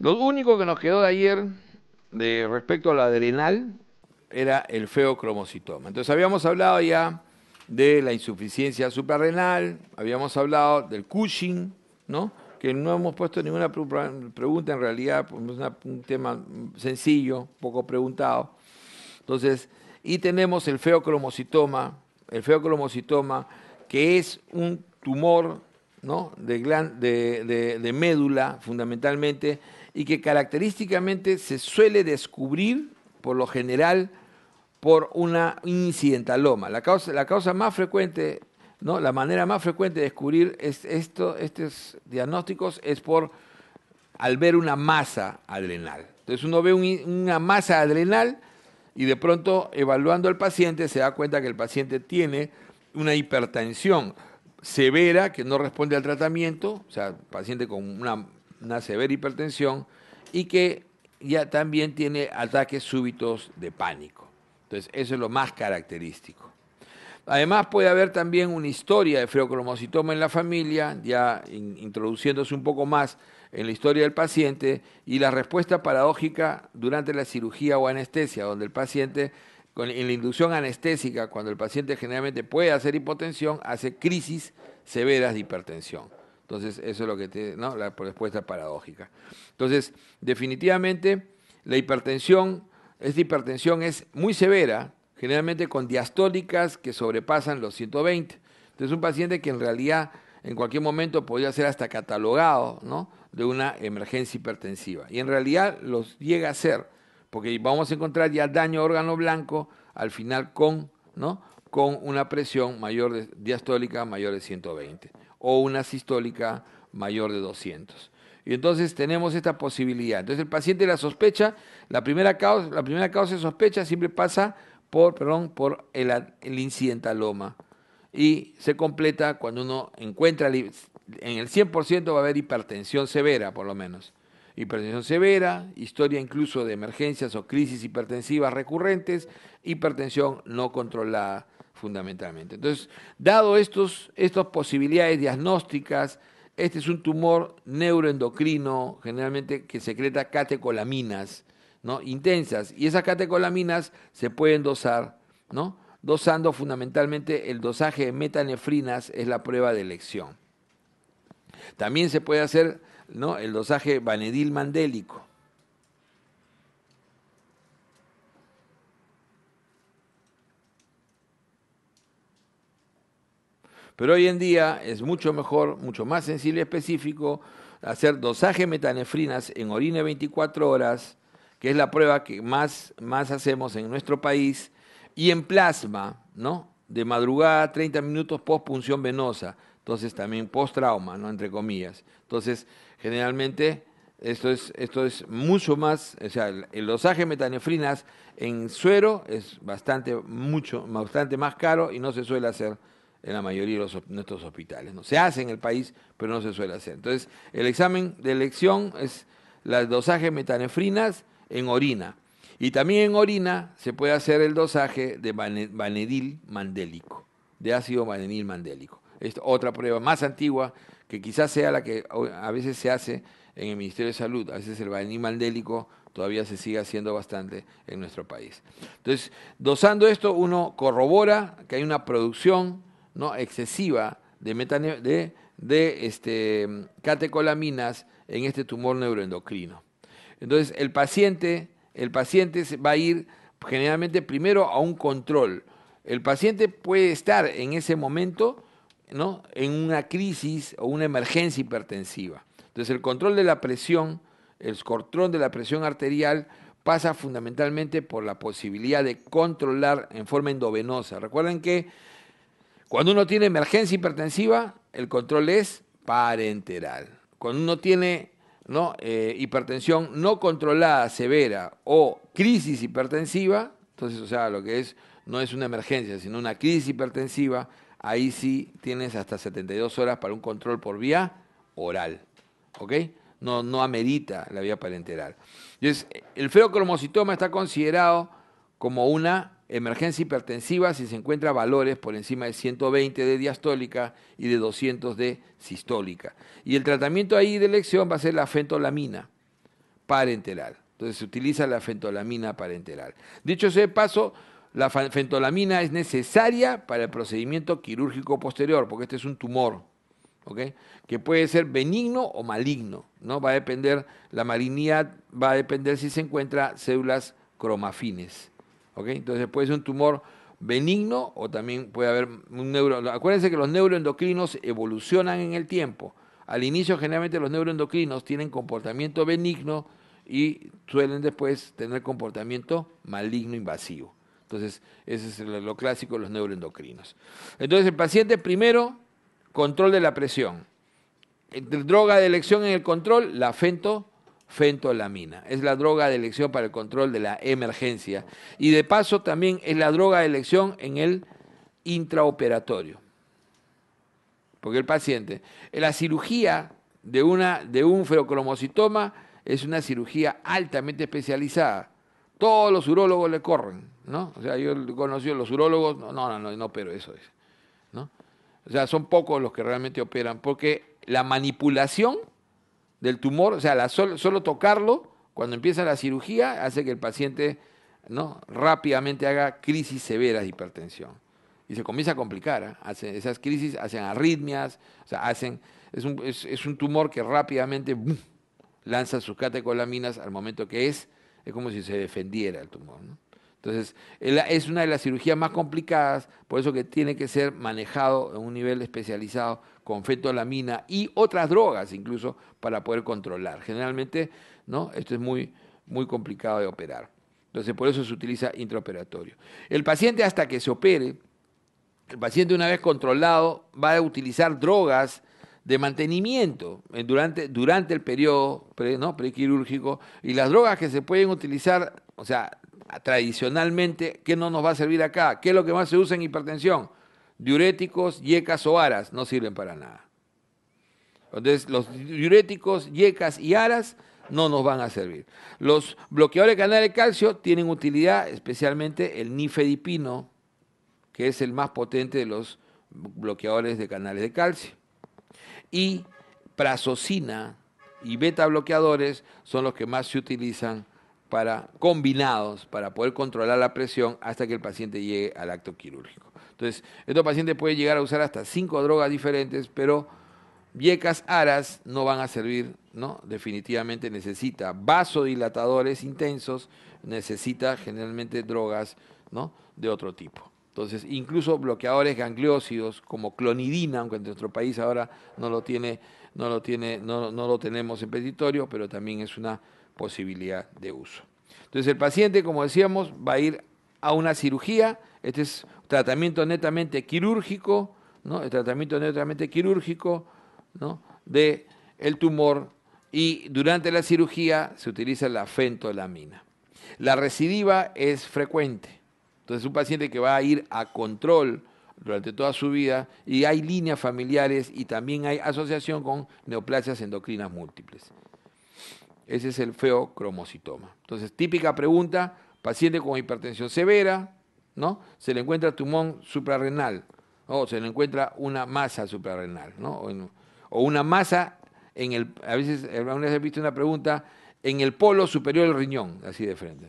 Lo único que nos quedó de ayer de respecto al adrenal era el feocromocitoma. Entonces habíamos hablado ya de la insuficiencia suprarrenal, habíamos hablado del Cushing, ¿no? que no hemos puesto ninguna pregunta en realidad, pues, es un tema sencillo, poco preguntado. Entonces, y tenemos el feocromocitoma, el feocromocitoma que es un tumor de, médula fundamentalmente y que característicamente se suele descubrir por lo general por una incidentaloma. La causa, la causa más frecuente, ¿no? la manera más frecuente de descubrir es esto, estos diagnósticos es por al ver una masa adrenal. Entonces uno ve una masa adrenal y de pronto evaluando al paciente se da cuenta que el paciente tiene una hipertensión severa que no responde al tratamiento, o sea, paciente con una, severa hipertensión y que ya también tiene ataques súbitos de pánico. Entonces, eso es lo más característico. Además, puede haber también una historia de freocromocitoma en la familia, ya introduciéndose un poco más en la historia del paciente y la respuesta paradójica durante la cirugía o anestesia, donde el paciente en la inducción anestésica, cuando el paciente generalmente puede hacer hipotensión, hace crisis severas de hipertensión. Entonces, eso es lo que te, ¿no? la respuesta paradójica. Entonces, definitivamente, la hipertensión, esta hipertensión es muy severa, generalmente con diastólicas que sobrepasan los 120. Entonces, un paciente que en realidad en cualquier momento podría ser hasta catalogado de una emergencia hipertensiva. Y en realidad los llega a ser porque vamos a encontrar ya daño órgano blanco al final con, ¿no? con una presión mayor diastólica mayor de 120 o una sistólica mayor de 200. Y entonces tenemos esta posibilidad. Entonces el paciente la sospecha, la primera causa, la primera causa de sospecha siempre pasa por, perdón, por el, el incidentaloma y se completa cuando uno encuentra, en el 100% va a haber hipertensión severa por lo menos hipertensión severa, historia incluso de emergencias o crisis hipertensivas recurrentes, hipertensión no controlada fundamentalmente. Entonces, dado estas posibilidades diagnósticas, este es un tumor neuroendocrino, generalmente que secreta catecolaminas ¿no? intensas, y esas catecolaminas se pueden dosar, ¿no? dosando fundamentalmente el dosaje de metanefrinas es la prueba de elección. También se puede hacer ¿no? el dosaje vanedil mandélico. Pero hoy en día es mucho mejor, mucho más sensible y específico hacer dosaje metanefrinas en orina 24 horas, que es la prueba que más, hacemos en nuestro país, y en plasma, ¿no? De madrugada, 30 minutos post punción venosa entonces también post-trauma, ¿no? entre comillas. Entonces, generalmente esto es, esto es mucho más, o sea, el, dosaje de metanefrinas en suero es bastante, mucho, bastante más caro y no se suele hacer en la mayoría de nuestros hospitales. ¿no? Se hace en el país, pero no se suele hacer. Entonces, el examen de elección es el dosaje de metanefrinas en orina. Y también en orina se puede hacer el dosaje de vanedil mandélico, de ácido vanedil mandélico es otra prueba más antigua que quizás sea la que a veces se hace en el Ministerio de Salud, a veces el baño mandélico todavía se sigue haciendo bastante en nuestro país. Entonces, dosando esto, uno corrobora que hay una producción ¿no? excesiva de, de, este, catecolaminas en este tumor neuroendocrino. Entonces, el paciente, el paciente va a ir generalmente primero a un control. El paciente puede estar en ese momento en una crisis o una emergencia hipertensiva. Entonces el control de la presión, el control de la presión arterial pasa fundamentalmente por la posibilidad de controlar en forma endovenosa. Recuerden que cuando uno tiene emergencia hipertensiva, el control es parenteral. Cuando uno tiene eh, hipertensión no controlada, severa o crisis hipertensiva, entonces, o sea, lo que es no es una emergencia, sino una crisis hipertensiva, ahí sí tienes hasta 72 horas para un control por vía oral. ¿Ok? No, no amerita la vía parenteral. Entonces, el feocromocitoma está considerado como una emergencia hipertensiva si se encuentra valores por encima de 120 de diastólica y de 200 de sistólica. Y el tratamiento ahí de elección va a ser la fentolamina parenteral. Entonces se utiliza la fentolamina parenteral. Dicho ese paso, la fentolamina es necesaria para el procedimiento quirúrgico posterior, porque este es un tumor, que puede ser benigno o maligno. ¿no? Va a depender, la malignidad va a depender si se encuentra células cromafines. Entonces puede ser un tumor benigno o también puede haber un neuro... Acuérdense que los neuroendocrinos evolucionan en el tiempo. Al inicio generalmente los neuroendocrinos tienen comportamiento benigno y suelen después tener comportamiento maligno invasivo. Entonces, ese es lo clásico de los neuroendocrinos. Entonces, el paciente primero, control de la presión. Entre droga de elección en el control, la fento, fentolamina. Es la droga de elección para el control de la emergencia. Y de paso también es la droga de elección en el intraoperatorio. Porque el paciente, la cirugía de, una, de un ferocromocitoma, es una cirugía altamente especializada todos los urólogos le corren, ¿no? O sea, yo he conocido los urólogos, no, no, no, no, pero eso es, ¿no? O sea, son pocos los que realmente operan, porque la manipulación del tumor, o sea, solo tocarlo, cuando empieza la cirugía, hace que el paciente ¿no? rápidamente haga crisis severas de hipertensión. Y se comienza a complicar. ¿eh? esas crisis hacen arritmias, o sea, hacen, es, un, tumor que rápidamente lanza sus catecolaminas al momento que es es como si se defendiera el tumor. Entonces, es una de las cirugías más complicadas, por eso que tiene que ser manejado en un nivel especializado con fetolamina y otras drogas incluso para poder controlar. Generalmente, ¿no? Esto es muy, muy complicado de operar. Entonces, por eso se utiliza intraoperatorio. El paciente hasta que se opere, el paciente una vez controlado va a utilizar drogas de mantenimiento eh, durante, durante el periodo ¿no? prequirúrgico y las drogas que se pueden utilizar, o sea, tradicionalmente, ¿qué no nos va a servir acá? ¿Qué es lo que más se usa en hipertensión? Diuréticos, yecas o aras, no sirven para nada. Entonces, los diuréticos, yecas y aras no nos van a servir. Los bloqueadores de canales de calcio tienen utilidad, especialmente el nifedipino, que es el más potente de los bloqueadores de canales de calcio y prazosina y beta bloqueadores son los que más se utilizan para combinados para poder controlar la presión hasta que el paciente llegue al acto quirúrgico. Entonces, estos pacientes puede llegar a usar hasta cinco drogas diferentes, pero Viecas aras no van a servir, ¿no? Definitivamente necesita vasodilatadores intensos, necesita generalmente drogas, ¿no? De otro tipo. Entonces, incluso bloqueadores gangliósidos como clonidina, aunque en nuestro país ahora no lo, tiene, no lo, tenemos en petitorio, pero también es una posibilidad de uso. Entonces, el paciente, como decíamos, va a ir a una cirugía. Este es tratamiento netamente quirúrgico, ¿no? El tratamiento netamente quirúrgico, del De el tumor y durante la cirugía se utiliza la fentolamina. La recidiva es frecuente. Entonces, un paciente que va a ir a control durante toda su vida y hay líneas familiares y también hay asociación con neoplasias endocrinas múltiples. Ese es el feocromocitoma. Entonces, típica pregunta, paciente con hipertensión severa, ¿no? Se le encuentra tumón suprarrenal o se le encuentra una masa suprarrenal, ¿no? O, una masa en el a veces alguna vez he visto una pregunta en el polo superior del riñón, así de frente.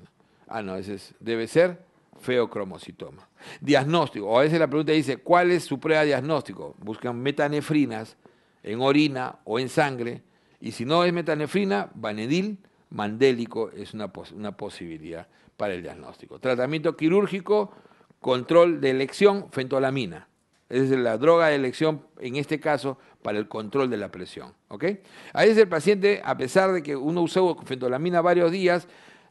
Ah, no, ese debe ser feocromocitoma. Diagnóstico. a veces la pregunta dice, ¿cuál es su prueba diagnóstico? Buscan metanefrinas en orina o en sangre. Y si no es metanefrina, vanedil mandélico es una, posibilidad para el diagnóstico. Tratamiento quirúrgico, control de elección, fentolamina. Esa Es la droga de elección, en este caso, para el control de la presión. A veces el paciente, a pesar de que uno usó fentolamina varios días,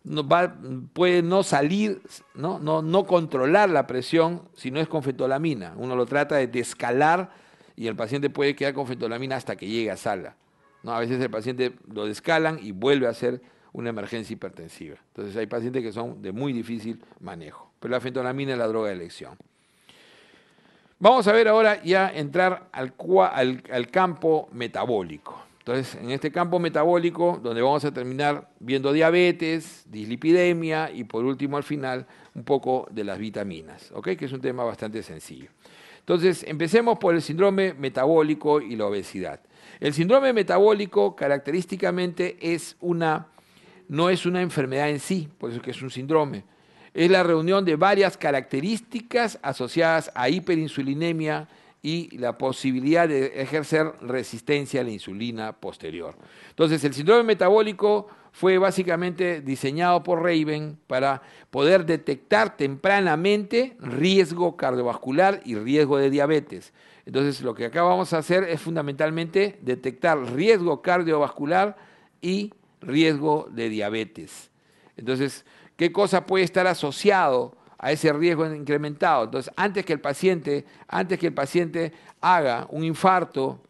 no va, puede no salir, ¿no? No, controlar la presión si no es con fetolamina. Uno lo trata de descalar y el paciente puede quedar con fetolamina hasta que llegue a sala. ¿no? A veces el paciente lo descalan y vuelve a ser una emergencia hipertensiva. Entonces hay pacientes que son de muy difícil manejo. Pero la fentolamina es la droga de elección. Vamos a ver ahora ya entrar al campo metabólico. Entonces, en este campo metabólico, donde vamos a terminar viendo diabetes, dislipidemia y por último al final un poco de las vitaminas, que es un tema bastante sencillo. Entonces, empecemos por el síndrome metabólico y la obesidad. El síndrome metabólico característicamente es no es una enfermedad en sí, por eso que es un síndrome. Es la reunión de varias características asociadas a hiperinsulinemia, y la posibilidad de ejercer resistencia a la insulina posterior. Entonces, el síndrome metabólico fue básicamente diseñado por Raven para poder detectar tempranamente riesgo cardiovascular y riesgo de diabetes. Entonces, lo que acá vamos a hacer es fundamentalmente detectar riesgo cardiovascular y riesgo de diabetes. Entonces, ¿qué cosa puede estar asociado a ese riesgo incrementado. Entonces, antes que el paciente, antes que el paciente haga un infarto,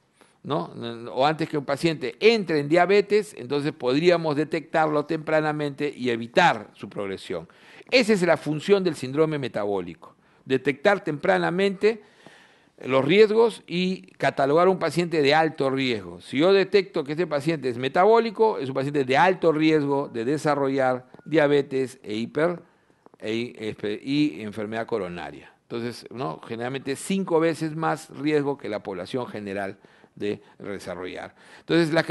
o antes que un paciente entre en diabetes, entonces podríamos detectarlo tempranamente y evitar su progresión. Esa es la función del síndrome metabólico, detectar tempranamente los riesgos y catalogar a un paciente de alto riesgo. Si yo detecto que este paciente es metabólico, es un paciente de alto riesgo de desarrollar diabetes e hipertensión e, y enfermedad coronaria. Entonces, ¿no? generalmente cinco veces más riesgo que la población general de desarrollar. Entonces, la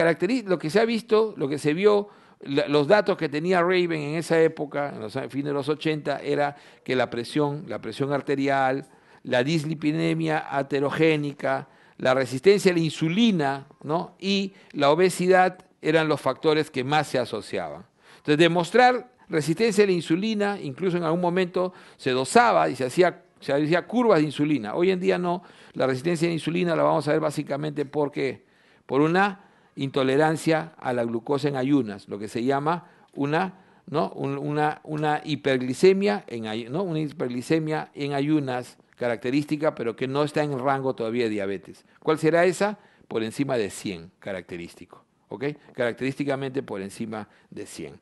lo que se ha visto, lo que se vio, los datos que tenía Raven en esa época, en los fines de los 80, era que la presión, la presión arterial, la dislipidemia aterogénica, la resistencia a la insulina ¿no? y la obesidad eran los factores que más se asociaban. Entonces, demostrar Resistencia a la insulina, incluso en algún momento se dosaba y se hacía, se hacía curvas de insulina. Hoy en día no, la resistencia a la insulina la vamos a ver básicamente porque, por una intolerancia a la glucosa en ayunas, lo que se llama una, ¿no? una, una hiperglicemia en, una hiperglicemia en ayunas característica, pero que no está en rango todavía de diabetes. ¿Cuál será esa? Por encima de 100 característico. ¿ok? Característicamente por encima de 100.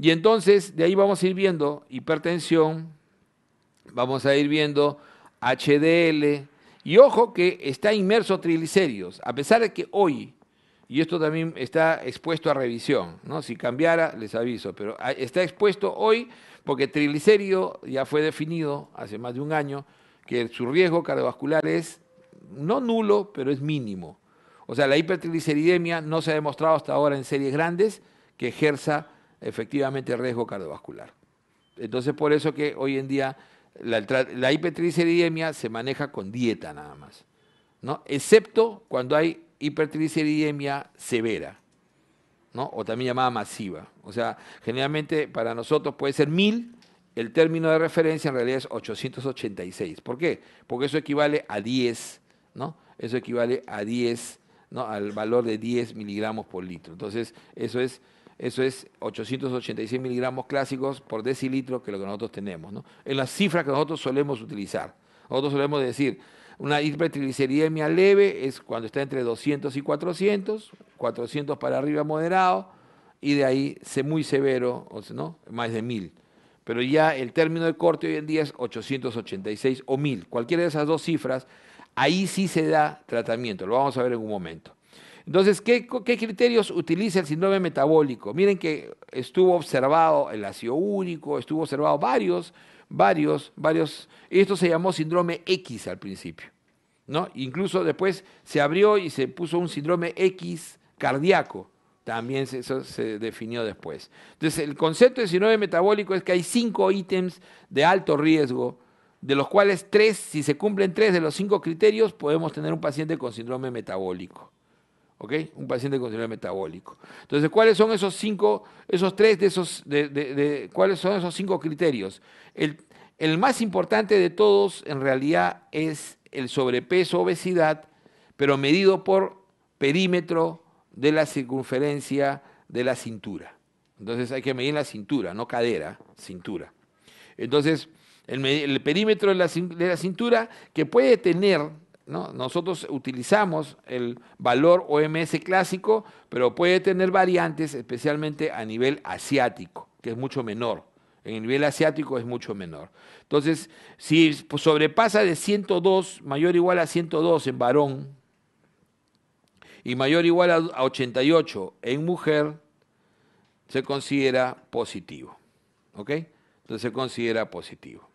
Y entonces, de ahí vamos a ir viendo hipertensión, vamos a ir viendo HDL, y ojo que está inmerso triglicéridos, a pesar de que hoy, y esto también está expuesto a revisión, ¿no? Si cambiara, les aviso, pero está expuesto hoy porque triglicérido ya fue definido hace más de un año, que su riesgo cardiovascular es no nulo, pero es mínimo. O sea, la hipertrigliceridemia no se ha demostrado hasta ahora en series grandes que ejerza efectivamente riesgo cardiovascular. Entonces, por eso que hoy en día la, hipertriceridemia se maneja con dieta nada más, ¿no? Excepto cuando hay hipertrigliceridemia severa, ¿no? O también llamada masiva. O sea, generalmente para nosotros puede ser 1000, el término de referencia en realidad es 886. ¿Por qué? Porque eso equivale a 10, ¿no? Eso equivale a 10 al valor de 10 miligramos por litro. Entonces, eso es, eso es 886 miligramos clásicos por decilitro, que es lo que nosotros tenemos. ¿no? En las cifras que nosotros solemos utilizar. Nosotros solemos decir, una hipertrigliceridemia leve es cuando está entre 200 y 400, 400 para arriba moderado, y de ahí muy severo, ¿no? más de 1000. Pero ya el término de corte hoy en día es 886 o 1000. Cualquiera de esas dos cifras Ahí sí se da tratamiento, lo vamos a ver en un momento. Entonces, ¿qué, criterios utiliza el síndrome metabólico? Miren que estuvo observado el ácido único, estuvo observado varios, varios, varios. Esto se llamó síndrome X al principio, ¿no? Incluso después se abrió y se puso un síndrome X cardíaco. También eso se definió después. Entonces, el concepto de síndrome metabólico es que hay cinco ítems de alto riesgo de los cuales tres, si se cumplen tres de los cinco criterios, podemos tener un paciente con síndrome metabólico. ¿Ok? Un paciente con síndrome metabólico. Entonces, ¿cuáles son esos cinco, esos tres de esos, de, cuáles son esos cinco criterios? El, el más importante de todos, en realidad, es el sobrepeso, obesidad, pero medido por perímetro de la circunferencia de la cintura. Entonces hay que medir la cintura, no cadera, cintura. Entonces, el, perímetro de la, cintura que puede tener, nosotros utilizamos el valor OMS clásico, pero puede tener variantes especialmente a nivel asiático, que es mucho menor. En el nivel asiático es mucho menor. Entonces, si sobrepasa de 102, mayor o igual a 102 en varón, y mayor o igual a 88 en mujer, se considera positivo. ¿Ok? Entonces se considera positivo.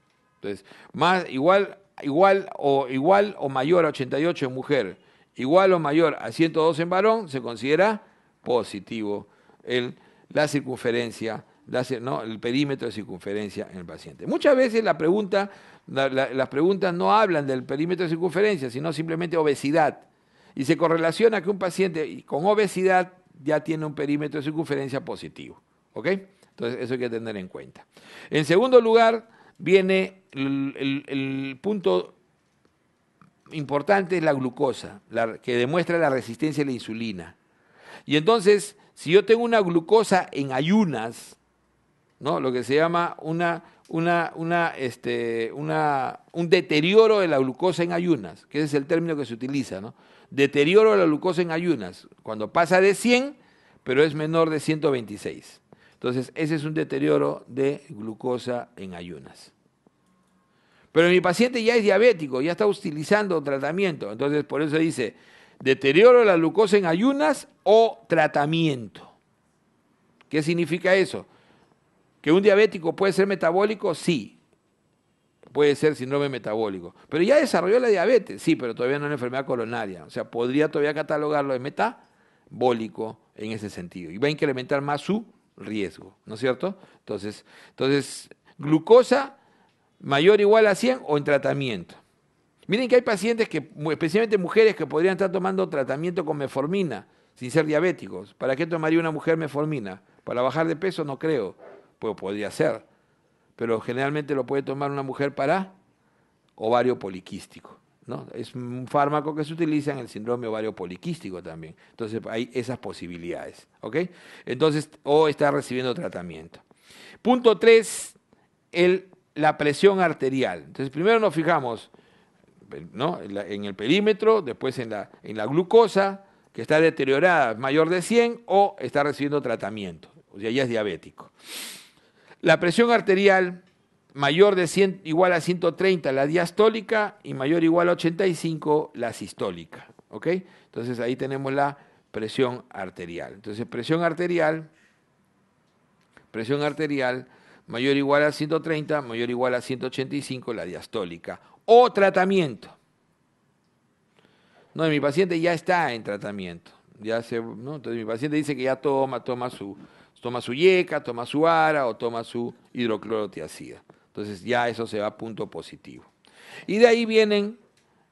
Entonces, más, igual, igual, o, igual o mayor a 88 en mujer, igual o mayor a 102 en varón, se considera positivo el, la circunferencia, no, el perímetro de circunferencia en el paciente. Muchas veces las preguntas no hablan del perímetro de circunferencia, sino simplemente obesidad. Y se correlaciona que un paciente con obesidad ya tiene un perímetro de circunferencia positivo. ¿Ok? Entonces, eso hay que tener en cuenta. En segundo lugar, viene el, punto importante, es la glucosa, que demuestra la resistencia a la insulina. Y entonces, si yo tengo una glucosa en ayunas, ¿no? lo que se llama una, una, una, este, una, un deterioro de la glucosa en ayunas, que ese es el término que se utiliza, ¿no? deterioro de la glucosa en ayunas, cuando pasa de 100, pero es menor de 126. Entonces, ese es un deterioro de glucosa en ayunas. Pero mi paciente ya es diabético, ya está utilizando tratamiento. Entonces, por eso dice, deterioro de la glucosa en ayunas o tratamiento. ¿Qué significa eso? ¿Que un diabético puede ser metabólico? Sí. Puede ser síndrome metabólico. Pero ya desarrolló la diabetes, sí, pero todavía no es una enfermedad coronaria. O sea, podría todavía catalogarlo de metabólico en ese sentido. Y va a incrementar más su riesgo, ¿no es cierto? Entonces, entonces glucosa mayor o igual a 100 o en tratamiento. Miren que hay pacientes que, especialmente mujeres, que podrían estar tomando tratamiento con meformina sin ser diabéticos. ¿Para qué tomaría una mujer meformina? ¿Para bajar de peso? No creo. Pues podría ser. Pero generalmente lo puede tomar una mujer para ovario poliquístico. Es un fármaco que se utiliza en el síndrome ovario poliquístico también. Entonces hay esas posibilidades, Entonces, o está recibiendo tratamiento. Punto 3, la presión arterial. Entonces, primero nos fijamos ¿no? en, el perímetro, después en la, en la glucosa, que está deteriorada, mayor de 100, o está recibiendo tratamiento, o sea, ya es diabético. La presión arterial mayor de igual a 130 la diastólica y mayor igual a 85 la sistólica. ¿Ok? Entonces ahí tenemos la presión arterial. Entonces presión arterial, presión arterial mayor igual a 130, mayor igual a 185 la diastólica. O tratamiento. No, mi paciente ya está en tratamiento. Ya Entonces mi paciente dice que ya toma, toma su, toma su yeca, toma su ara o toma su hidroclorotiacida. Entonces ya eso se va a punto positivo. Y de ahí vienen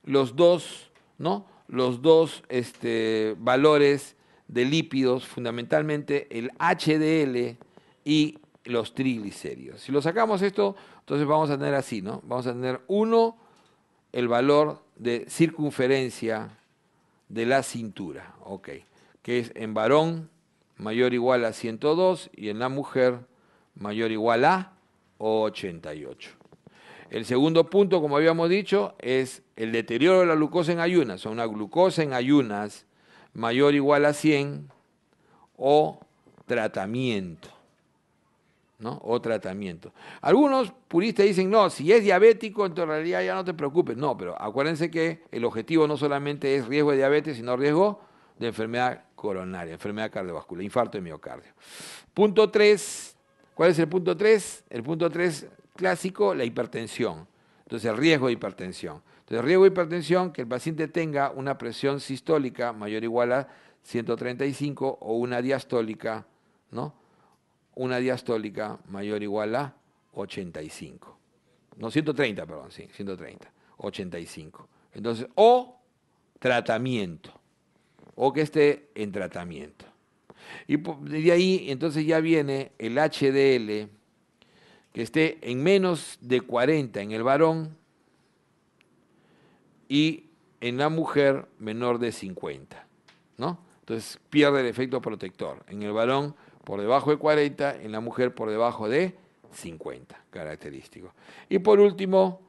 los dos, ¿no? Los dos este, valores de lípidos, fundamentalmente el HDL y los triglicéridos. Si lo sacamos esto, entonces vamos a tener así, ¿no? Vamos a tener uno, el valor de circunferencia de la cintura, Que es en varón mayor o igual a 102 y en la mujer mayor o igual a 88. El segundo punto, como habíamos dicho, es el deterioro de la glucosa en ayunas. O una glucosa en ayunas mayor o igual a 100 o tratamiento. ¿no? O tratamiento. Algunos puristas dicen, no, si es diabético, en realidad ya no te preocupes. No, pero acuérdense que el objetivo no solamente es riesgo de diabetes, sino riesgo de enfermedad coronaria, enfermedad cardiovascular, infarto de miocardio. Punto 3, ¿Cuál es el punto 3? El punto 3 clásico, la hipertensión. Entonces, el riesgo de hipertensión. Entonces, riesgo de hipertensión, que el paciente tenga una presión sistólica mayor o igual a 135 o una diastólica, ¿no? Una diastólica mayor o igual a 85. No, 130, perdón, sí, 130, 85. Entonces, o tratamiento, o que esté en tratamiento. Y de ahí entonces ya viene el HDL, que esté en menos de 40 en el varón y en la mujer menor de 50, ¿no? Entonces pierde el efecto protector. En el varón por debajo de 40, en la mujer por debajo de 50, característico. Y por último,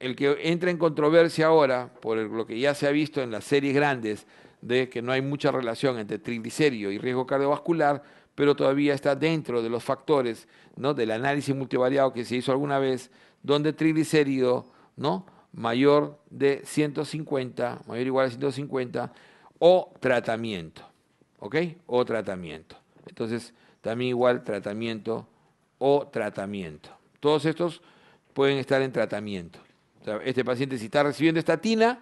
el que entra en controversia ahora, por lo que ya se ha visto en las series grandes, de que no hay mucha relación entre triglicérido y riesgo cardiovascular, pero todavía está dentro de los factores ¿no? del análisis multivariado que se hizo alguna vez, donde triglicérido ¿no? mayor de 150, mayor o igual a 150, o tratamiento. O tratamiento. Entonces, también igual tratamiento o tratamiento. Todos estos pueden estar en tratamiento. este paciente, si está recibiendo estatina,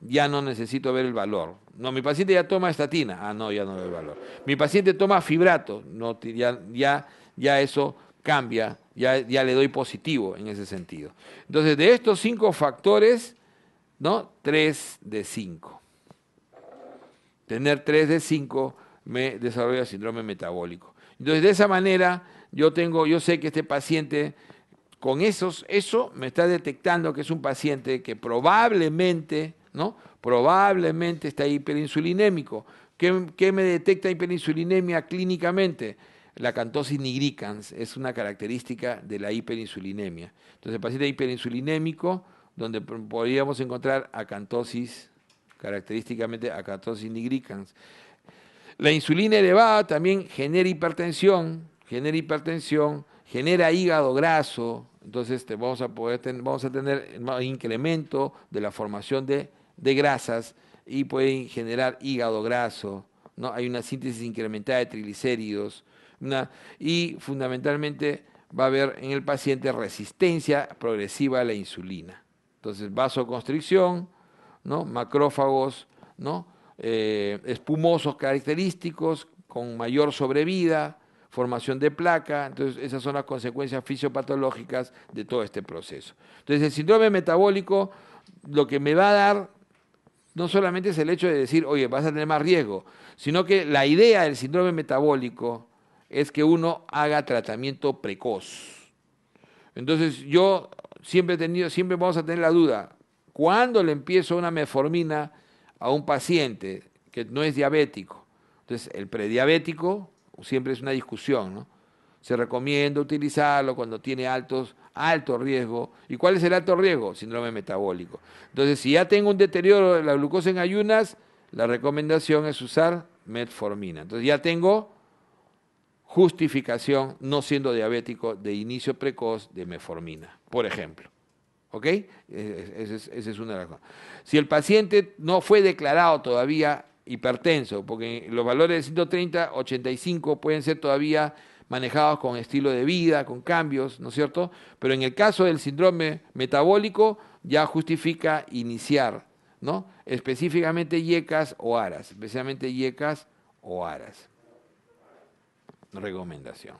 ya no necesito ver el valor. No, mi paciente ya toma estatina. Ah, no, ya no le doy valor. Mi paciente toma fibrato. No, ya, ya, eso cambia, ya, ya le doy positivo en ese sentido. Entonces, de estos cinco factores, ¿no? Tres de cinco. Tener tres de cinco me desarrolla síndrome metabólico. Entonces, de esa manera, yo tengo, yo sé que este paciente, con esos, eso me está detectando que es un paciente que probablemente ¿no? Probablemente está hiperinsulinémico. ¿Qué, me detecta hiperinsulinemia clínicamente? La cantosis nigricans es una característica de la hiperinsulinemia. Entonces, el paciente hiperinsulinémico, donde podríamos encontrar acantosis, característicamente acantosis nigricans. La insulina elevada también genera hipertensión, genera hipertensión, genera hígado graso, entonces vamos, a poder vamos a tener un incremento de la formación de de grasas y pueden generar hígado graso, ¿no? Hay una síntesis incrementada de triglicéridos y fundamentalmente va a haber en el paciente resistencia progresiva a la insulina. Entonces, vasoconstricción, ¿no? macrófagos, ¿no? Eh, espumosos característicos con mayor sobrevida, formación de placa, entonces esas son las consecuencias fisiopatológicas de todo este proceso. Entonces el síndrome metabólico lo que me va a dar no solamente es el hecho de decir, oye, vas a tener más riesgo, sino que la idea del síndrome metabólico es que uno haga tratamiento precoz. Entonces yo siempre he tenido, siempre vamos a tener la duda, ¿cuándo le empiezo una meformina a un paciente que no es diabético? Entonces el prediabético siempre es una discusión, ¿no? Se recomienda utilizarlo cuando tiene altos alto riesgo. ¿Y cuál es el alto riesgo? Síndrome metabólico. Entonces, si ya tengo un deterioro de la glucosa en ayunas, la recomendación es usar metformina. Entonces, ya tengo justificación no siendo diabético de inicio precoz de metformina, por ejemplo. ¿Ok? Esa es, una de las cosas. Si el paciente no fue declarado todavía hipertenso, porque los valores de 130, 85 pueden ser todavía manejados con estilo de vida, con cambios, ¿no es cierto? Pero en el caso del síndrome metabólico ya justifica iniciar, ¿no? Específicamente yecas o aras, especialmente yecas o aras. Recomendación.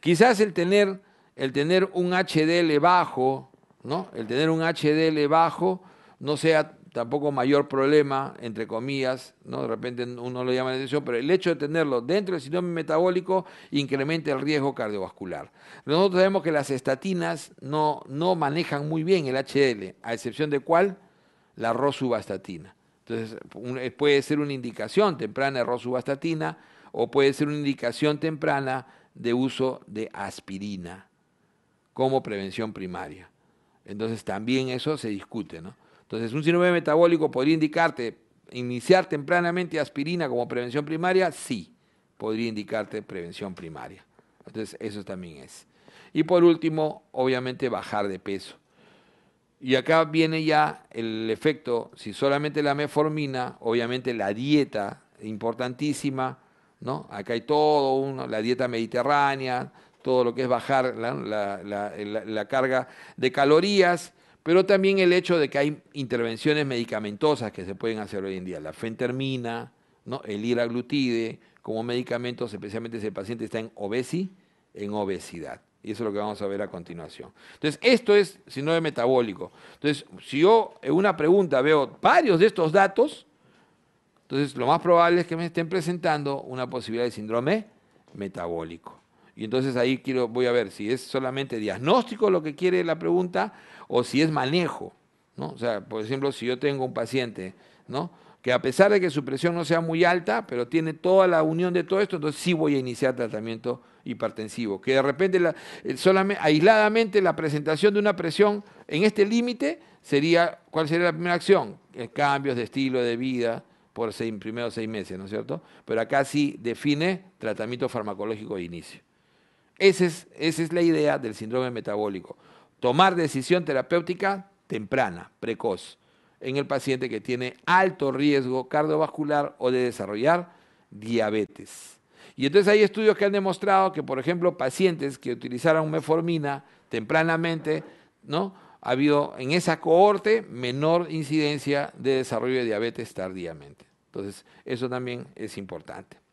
Quizás el tener, el tener un HDL bajo, ¿no? El tener un HDL bajo no sea tampoco mayor problema, entre comillas, ¿no? de repente uno lo llama la atención, pero el hecho de tenerlo dentro del síndrome metabólico incrementa el riesgo cardiovascular. Nosotros sabemos que las estatinas no, no manejan muy bien el HL, a excepción de cuál, la rosubastatina. Entonces, eh, puede ser una indicación temprana de rosubastatina o puede ser una indicación temprana de uso de aspirina como prevención primaria. Entonces, también eso se discute, ¿no? Entonces, un síndrome metabólico podría indicarte iniciar tempranamente aspirina como prevención primaria, sí, podría indicarte prevención primaria. Entonces, eso también es. Y por último, obviamente, bajar de peso. Y acá viene ya el efecto, si solamente la meformina, obviamente la dieta importantísima, ¿no? Acá hay todo, la dieta mediterránea, todo lo que es bajar la, la carga de calorías, pero también el hecho de que hay intervenciones medicamentosas que se pueden hacer hoy en día. La fentermina, el iraglutide, como medicamentos, especialmente si el paciente está en en obesidad. Y eso es lo que vamos a ver a continuación. Entonces, esto es síndrome metabólico. Entonces, si yo en una pregunta veo varios de estos datos, entonces lo más probable es que me estén presentando una posibilidad de síndrome metabólico. Y entonces ahí quiero, voy a ver si es solamente diagnóstico lo que quiere la pregunta o si es manejo, ¿no? O sea, por ejemplo, si yo tengo un paciente, ¿no? Que a pesar de que su presión no sea muy alta, pero tiene toda la unión de todo esto, entonces sí voy a iniciar tratamiento hipertensivo. Que de repente, solamente, aisladamente, la presentación de una presión en este límite sería, ¿cuál sería la primera acción? Eh, cambios de estilo de vida por seis, primeros seis meses, ¿no es cierto? Pero acá sí define tratamiento farmacológico de inicio. esa es la idea del síndrome metabólico. Tomar decisión terapéutica temprana, precoz, en el paciente que tiene alto riesgo cardiovascular o de desarrollar diabetes. Y entonces hay estudios que han demostrado que, por ejemplo, pacientes que utilizaron meformina tempranamente, ¿no? Ha habido en esa cohorte menor incidencia de desarrollo de diabetes tardíamente. Entonces, eso también es importante.